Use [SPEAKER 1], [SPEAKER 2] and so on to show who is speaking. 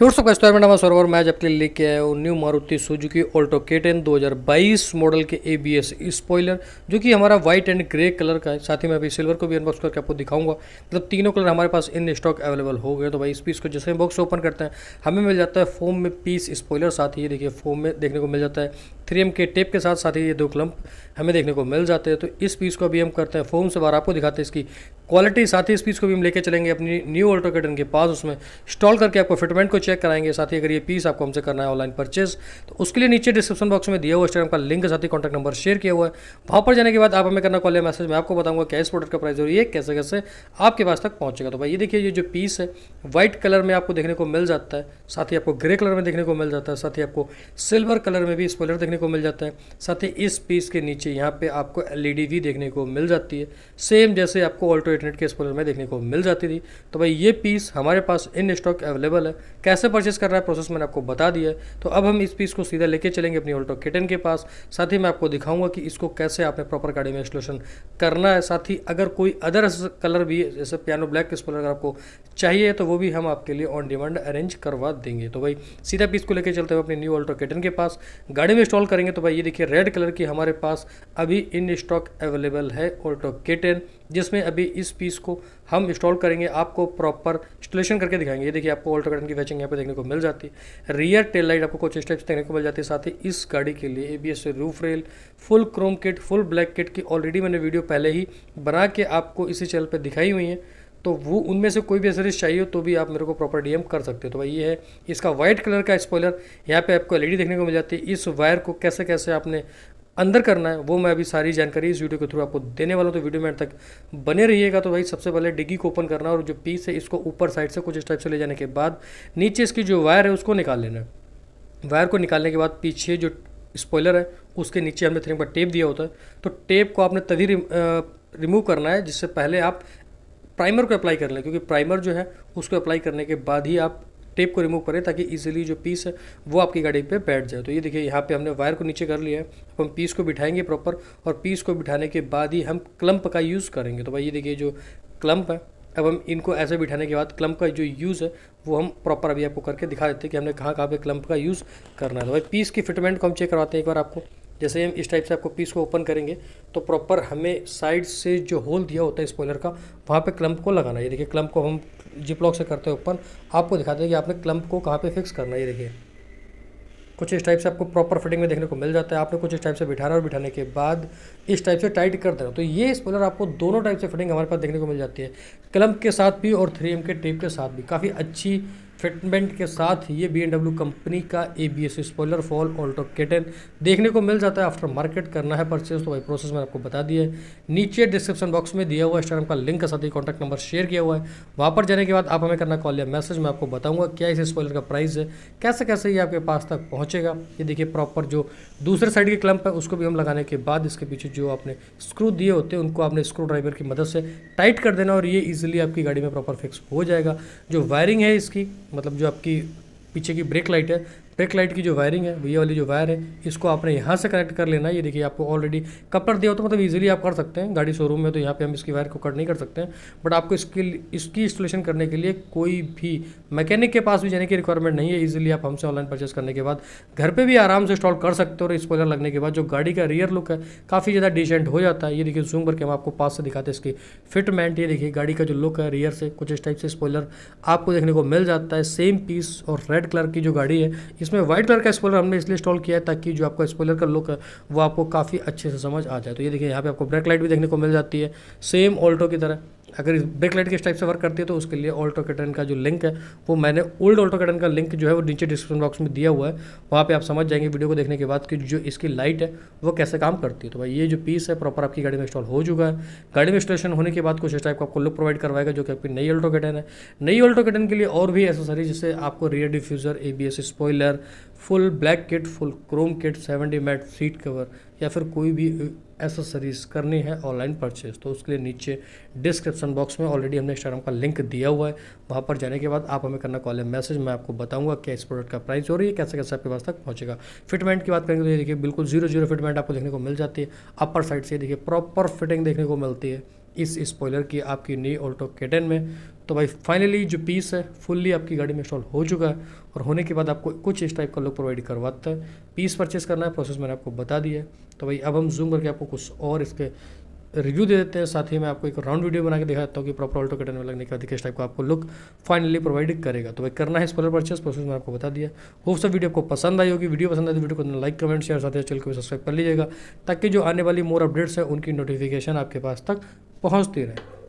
[SPEAKER 1] WhatsApp का स्टॉरमेंट server match आपके लिए लेके आया हूँ new Maruti Suzuki Alto K ten दो मॉडल के ए बी एस स्पॉयलर जो कि हमारा व्हाइट एंड ग्रे कलर का है साथ ही मैं अभी सिल्वर को भी अनबॉक्स करके आपको दिखाऊंगा मतलब तीनों कलर हमारे पास इन स्टॉक अवेलेबल हो गए तो भाई इस पीस को जैसे हम बॉक्स ओपन करते हैं हमें मिल जाता है फोम में पीस स्पॉयलर साथ ही ये देखिए फोम में देखने को मिल जाता है थ्री के टेप के साथ साथ ही ये दो क्लम्प हमें देखने को मिल जाते हैं तो इस पीस को अभी हम करते हैं फोम से बाहर आपको दिखाते हैं इसकी क्वालिटी साथ ही इस पीस को भी हम लेके चलेंगे अपनी न्यू ऑल्टो कैटन के पास उसमें इंस्टॉल करके आपको फिटमेंट को चेक कराएंगे साथ ही अगर ये पीस आपको हमसे करना है ऑनलाइन परचेज तो उसके लिए नीचे डिस्क्रिप्शन बॉक्स में दिया हुआ इंस्टाग्राम का लिंक साथ ही कॉन्टैक्ट नंबर शेयर किया हुआ है वहाँ पर जाने के बाद आप हमें करना कॉल या मैसेज मैं आपको बताऊंगा क्या इस प्रोडक्ट का प्राइस और ये कैसे कैसे आपके पास तक पहुँचेगा तो भाई ये देखिए ये जो पीस है व्हाइट कलर में आपको देखने को मिल जाता है साथ ही आपको ग्रे कलर में देखने को मिल जाता है साथ ही आपको सिल्वर कलर में भी स्पॉलर देखने को मिल जाता है साथ ही इस पीस के नीचे यहाँ पे आपको एलईडी e भी देखने को मिल जाती है सेम जैसे आपको ऑल्टो इंटरनेट के स्पोलर में देखने को मिल जाती थी तो भाई ये पीस हमारे पास इन स्टॉक अवेलेबल है कैसे परचेस कर रहा है प्रोसेस मैंने आपको बता दिया है तो अब हम इस पीस को सीधा लेके चलेंगे अपनी ऑल्टो किटन के पास साथ ही मैं आपको दिखाऊंगा कि इसको कैसे आपने प्रॉपर गाड़ी में इंस्टोलेशन करना है साथ ही अगर कोई अदर कलर भी जैसे पियानो ब्लैक के स्पोलर अगर आपको चाहिए तो वो भी हम आपके लिए ऑन डिमांड अरेंज करवा देंगे तो भाई सीधा पीस को लेकर चलते हुए अपने न्यू ऑल्टो किटन के पास गाड़ी में इंस्टॉल करेंगे तो भाई ये देखिए रेड कलर की हमारे पास अभी इन स्टॉक अवेलेबल है ऑल्टो के टेन जिसमें अभी इस पीस को हम इंस्टॉल करेंगे आपको प्रॉपर इंस्टॉलेशन करके दिखाएंगे ये देखिए आपको ऑल्टो कटन की फैचिंग यहाँ पे देखने को मिल जाती है रियर टेल लाइट आपको कुछ स्टेप्स देखने को मिल जाती है साथ ही इस गाड़ी के लिए A B S roof rail full chrome kit full black kit की ऑलरेडी मैंने वीडियो पहले ही बना के आपको इसी चैनल पर दिखाई हुई है तो वो उनमें से कोई भी एसरीज चाहिए तो भी आप मेरे को प्रॉपर डीएम कर सकते हो तो भाई ये है इसका वाइट कलर का स्पॉयलर यहाँ पे आपको एलईडी देखने को मिल जाती है इस वायर को कैसे कैसे आपने अंदर करना है वो मैं अभी सारी जानकारी इस वीडियो के थ्रू आपको देने वाला हूँ तो वीडियो में तक बने रहिएगा तो भाई सबसे पहले डिग्गी को ओपन करना और जो पीस है इसको ऊपर साइड से कुछ इस टाइप से ले जाने के बाद नीचे इसकी जो वायर है उसको निकाल लेना है वायर को निकालने के बाद पीछे जो स्पॉयलर है उसके नीचे हमने थ्री पर टेप दिया होता है तो टेप को आपने तभी रिमूव करना है जिससे पहले आप प्राइमर को अप्लाई कर लें क्योंकि प्राइमर जो है उसको अप्लाई करने के बाद ही आप टेप को रिमूव करें ताकि इजीली जो पीस है वो आपकी गाड़ी पे बैठ जाए तो ये देखिए यहाँ पे हमने वायर को नीचे कर लिया है अब हम पीस को बिठाएंगे प्रॉपर और पीस को बिठाने के बाद ही हम क्लम्प का यूज़ करेंगे तो भाई ये देखिए जो क्लम्प है अब हम इनको ऐसे बिठाने के बाद क्लम्प का जो यूज़ है वो हम प्रॉपर अभी आपको करके दिखा देते हैं कि हमने कहाँ कहाँ पर क्लम्प का यूज़ करना है तो भाई पीस की फिटमेंट को हम चेक करवाते हैं एक बार आपको जैसे हम इस टाइप से आपको पीस को ओपन करेंगे तो प्रॉपर हमें साइड से जो होल दिया होता है स्पॉयलर का वहाँ पे क्लंप को लगाना है देखिए क्लंप को हम जिप लॉक से करते हैं ओपन आपको दिखाते हैं कि आपने क्लम्प को कहाँ पे फिक्स करना है ये देखिए कुछ इस टाइप से आपको प्रॉपर फिटिंग में देखने को मिल जाता है आपने कुछ इस टाइप से बिठाना और बिठाने के बाद इस टाइप से टाइट कर देना तो ये स्पॉलर आपको दोनों टाइप से फिटिंग हमारे पास देखने को मिल जाती है क्लम्प के साथ भी और थ्री के टेप के साथ भी काफ़ी अच्छी फिटमेंट के साथ ये बी कंपनी का ए बी एस स्पॉयलर फॉल ऑल्टो केटन देखने को मिल जाता है आफ्टर मार्केट करना है परचेज तो भाई प्रोसेस मैंने आपको बता दिया है नीचे डिस्क्रिप्शन बॉक्स में दिया हुआ इंस्टाग्राम का लिंक के साथ ही कॉन्टैक्ट नंबर शेयर किया हुआ है वहाँ पर जाने के बाद आप हमें करना कॉल या मैसेज मैं आपको बताऊँगा क्या इस स्पॉयलर का प्राइस है कैसे कैसे ये आपके पास तक पहुँचेगा ये देखिए प्रॉपर जो दूसरे साइड की क्लम्प है उसको भी हम लगाने के बाद इसके पीछे जो आपने स्क्रू दिए होते हैं उनको आपने स्क्रू ड्राइवर की मदद से टाइट कर देना और ये ईजिली आपकी गाड़ी में प्रॉपर फिक्स हो जाएगा जो वायरिंग है इसकी मतलब जो आपकी पीछे की ब्रेक लाइट है ब्रेक लाइट की जो वायरिंग है ये वाली जो वायर है इसको आपने यहाँ से कनेक्ट कर लेना है ये देखिए आपको ऑलरेडी कपड़ दिया हो तो मतलब ईजिली आप कर सकते हैं गाड़ी शोरूम में तो यहाँ पर हम इसकी वायर को कट नहीं कर सकते हैं बट आपको इसके इसकी इंस्टॉलेशन करने के लिए कोई भी मैकेनिक के पास भी जाने की रिक्वायरमेंट नहीं है ईजिली आप हमसे ऑनलाइन परचेस करने के बाद घर पर भी आराम से इंस्टॉल कर सकते हो और स्पॉलर लगने के बाद जो गाड़ी का रियर लुक है काफ़ी ज़्यादा डिसेंट हो जाता है ये देखिए जूम करके हम आपको पास से दिखाते हैं इसकी फिटमेंट ये देखिए गाड़ी का जो लुक है रियर से कुछ इस टाइप से स्पॉयलर आपको देखने को मिल जाता है सेम पीस और रेड कलर की जो गाड़ी है इस इसमें व्हाइट कलर का स्पॉलर हमने इसलिए इंस्टॉल किया है ताकि जो आपका स्पॉलर का लुक है वो आपको काफ़ी अच्छे से समझ आ जाए तो ये देखिए यहाँ पे आपको ब्रेक लाइट भी देखने को मिल जाती है सेम ऑल्टो की तरह अगर ब्रेक लाइट किस टाइप से वर्क करती है तो उसके लिए ऑल्टो कैटन का जो लिंक है वो मैंने ओल्ड ऑल्टो कैटन का लिंक जो है वो नीचे डिस्क्रिप्शन बॉक्स में दिया हुआ है वहाँ पे आप समझ जाएंगे वीडियो को देखने के बाद कि जो इसकी लाइट है वो कैसे काम करती है तो भाई ये जो पीस है प्रॉपर आपकी गाड़ी में इंस्टॉल हो चुका है गाड़ी में इंस्टॉलेशन होने के बाद कुछ इस टाइप का आपको लुक प्रोवाइड करवाएगा जो कि आपकी नई ऑल्टो कैटन है नई ऑल्टो कैटन के लिए और भी एसेसरी जैसे आपको rear diffuser A B S spoiler full black kit full chrome kit seventy mat seat cover या फिर कोई भी एसेसरीज करनी है ऑनलाइन परचेज तो उसके लिए नीचे डिस्क्रिप्शन बॉक्स में ऑलरेडी हमने इंस्टाग्राम का लिंक दिया हुआ है वहाँ पर जाने के बाद आप हमें करना कॉल है मैसेज मैं आपको बताऊंगा क्या इस प्रोडक्ट का प्राइस और ये कैसे कैसे आपके पास तक पहुँचेगा फिटमेंट की बात करेंगे तो ये देखिए बिल्कुल जीरो जीरो फिटमेंट आपको देखने को मिल जाती है अपर साइड से देखिए प्रॉपर फिटिंग देखने को मिलती है इस स्पॉयलर की आपकी नई ऑल्टो केटन में तो भाई फाइनली जो पीस है फुल्ली आपकी गाड़ी में इंस्टॉल हो चुका है और होने के बाद आपको कुछ इस टाइप का लुक प्रोवाइड करवाता है पीस परचेस करना है प्रोसेस मैंने आपको बता दिया है तो भाई अब हम जूम करके आपको कुछ और इसके रिव्यू दे देते हैं साथ ही मैं आपको एक राउंड वीडियो बना के देता हूँ कि प्रॉपर ऑल्टो कटन में लगने के बाद किस टाइप का आपको लुक फाइनली प्रोवाइड करेगा तो भाई करना है स्पॉलर परचेस प्रोसेस मैंने आपको बता दिया होप सब वीडियो आपको पसंद आई होगी वीडियो पसंद आए तो वीडियो को लाइक कमेंट शेयर साथ ही चैनल को सब्सक्राइब कर लीजिएगा ताकि जो आने वाली मोर अपडेट्स हैं उनकी नोटिफिकेशन आपके पास तक पहुँचती रहे